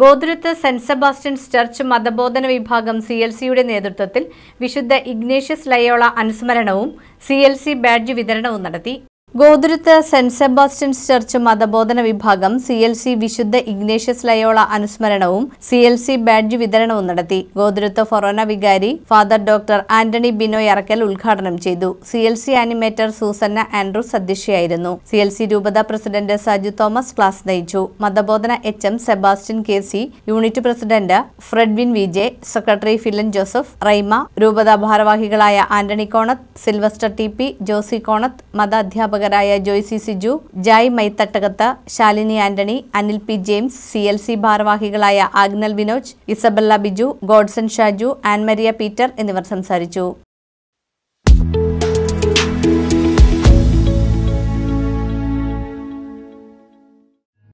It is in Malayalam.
ഗോദ്രത്ത് സെന്റ് സെബാസ്റ്റ്യൻസ് ചർച്ച് മതബോധന വിഭാഗം സി എൽ സിയുടെ നേതൃത്വത്തിൽ വിശുദ്ധ ഇഗ്നേഷ്യസ് ലയോള അനുസ്മരണവും സി എൽ സി ബാഡ്ജ് വിതരണവും നടത്തി ഗോതുരത്ത് സെന്റ് സെബാസ്റ്റ്യൻസ് ചർച്ച് മതബോധന വിഭാഗം സി എൽ സി വിശുദ്ധ ഇഗ്നേഷ്യസ് ലയോള അനുസ്മരണവും സി എൽ സി ബാഡ്ജ് വിതരണവും നടത്തി ഗോതുരത്ത് ഫൊറോന വികാരി ഫാദർ ഡോക്ടർ ആന്റണി ബിനോയ് അറക്കൽ ഉദ്ഘാടനം ചെയ്തു C L C animator Susanna Andrews അധ്യക്ഷയായിരുന്നു സി എൽ സി രൂപത പ്രസിഡന്റ് സജു തോമസ് ക്ലാസ് നയിച്ചു മതബോധന H M Sebastian K C unit president Fredwin V J secretary ഫിലൻ Joseph Raima രൂപത ഭാരവാഹികളായ ആന്റണി കോണത്ത് സിൽവസ്റ്റർ ടി പി ജോസി കോണത്ത് മത അധ്യാപക അധ്യാപകരായ Joycy Siju Jai Maithattakath Shalini Antony Anil P James C L C ഭാരവാഹികളായ ആഗ്നൽ വിനോജ് ഇസബല്ല ബിജു ഗോഡ്സൺ ഷാജു ആൻമരിയ പീറ്റർ എന്നിവർ സംസാരിച്ചു